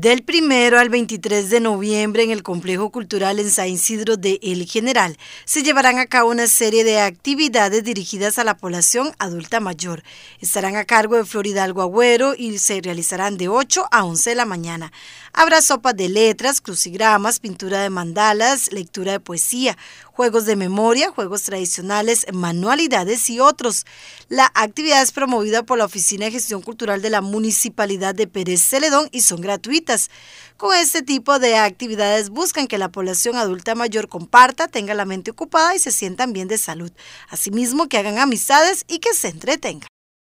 Del primero al 23 de noviembre en el Complejo Cultural en San Isidro de El General se llevarán a cabo una serie de actividades dirigidas a la población adulta mayor. Estarán a cargo de Floridalgo Agüero y se realizarán de 8 a 11 de la mañana. Habrá sopa de letras, crucigramas, pintura de mandalas, lectura de poesía, juegos de memoria, juegos tradicionales, manualidades y otros. La actividad es promovida por la Oficina de Gestión Cultural de la Municipalidad de Pérez Celedón y son gratuitas. Con este tipo de actividades buscan que la población adulta mayor comparta, tenga la mente ocupada y se sientan bien de salud. Asimismo, que hagan amistades y que se entretengan.